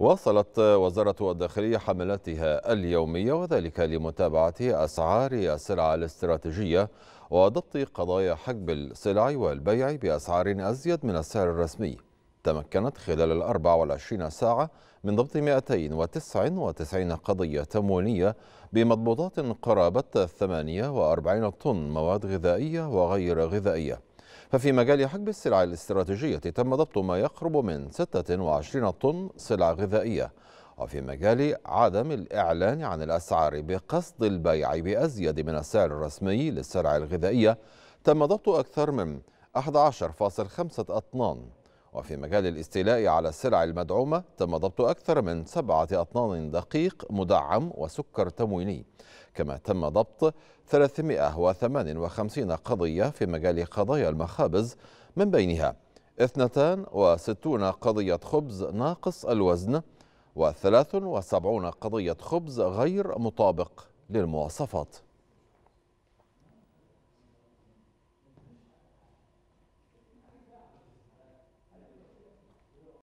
واصلت وزارة الداخلية حملاتها اليومية وذلك لمتابعة أسعار السلع الاستراتيجية وضبط قضايا حجب السلع والبيع بأسعار أزيد من السعر الرسمي تمكنت خلال ال 24 ساعة من ضبط 299 قضية تموينية بمضبوطات قرابة 48 طن مواد غذائية وغير غذائية ففي مجال حجب السلع الاستراتيجية تم ضبط ما يقرب من 26 طن سلع غذائية وفي مجال عدم الإعلان عن الأسعار بقصد البيع بأزيد من السعر الرسمي للسلع الغذائية تم ضبط أكثر من 11.5 أطنان وفي مجال الاستيلاء على السلع المدعومة تم ضبط أكثر من سبعة أطنان دقيق مدعم وسكر تمويني كما تم ضبط 358 قضية في مجال قضايا المخابز من بينها 62 قضية خبز ناقص الوزن و73 قضية خبز غير مطابق للمواصفات